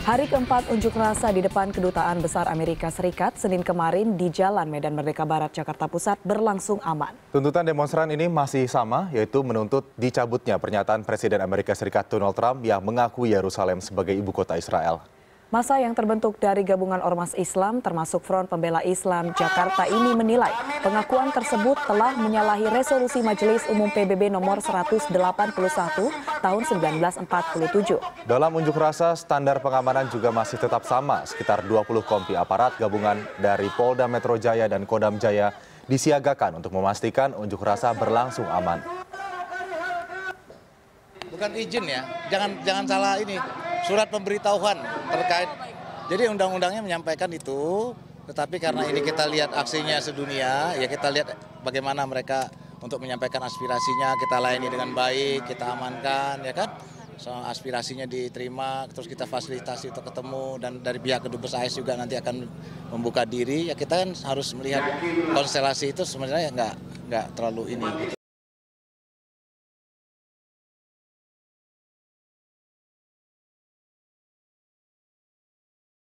Hari keempat unjuk rasa di depan Kedutaan Besar Amerika Serikat Senin kemarin di Jalan Medan Merdeka Barat, Jakarta Pusat berlangsung aman. Tuntutan demonstran ini masih sama, yaitu menuntut dicabutnya pernyataan Presiden Amerika Serikat Donald Trump yang mengakui Yerusalem sebagai ibu kota Israel. Masa yang terbentuk dari gabungan ormas Islam termasuk Front Pembela Islam Jakarta ini menilai pengakuan tersebut telah menyalahi resolusi Majelis Umum PBB nomor 181 tahun 1947. Dalam unjuk rasa, standar pengamanan juga masih tetap sama. Sekitar 20 kompi aparat gabungan dari Polda Metro Jaya dan Kodam Jaya disiagakan untuk memastikan unjuk rasa berlangsung aman. Bukan izin ya, jangan jangan salah ini surat pemberitahuan terkait. Jadi undang-undangnya menyampaikan itu, tetapi karena ini kita lihat aksinya sedunia, ya kita lihat bagaimana mereka untuk menyampaikan aspirasinya, kita layani dengan baik, kita amankan, ya kan? So, aspirasinya diterima, terus kita fasilitasi untuk ketemu dan dari pihak kedubes AS juga nanti akan membuka diri. Ya kita kan harus melihat konstelasi itu sebenarnya nggak nggak terlalu ini.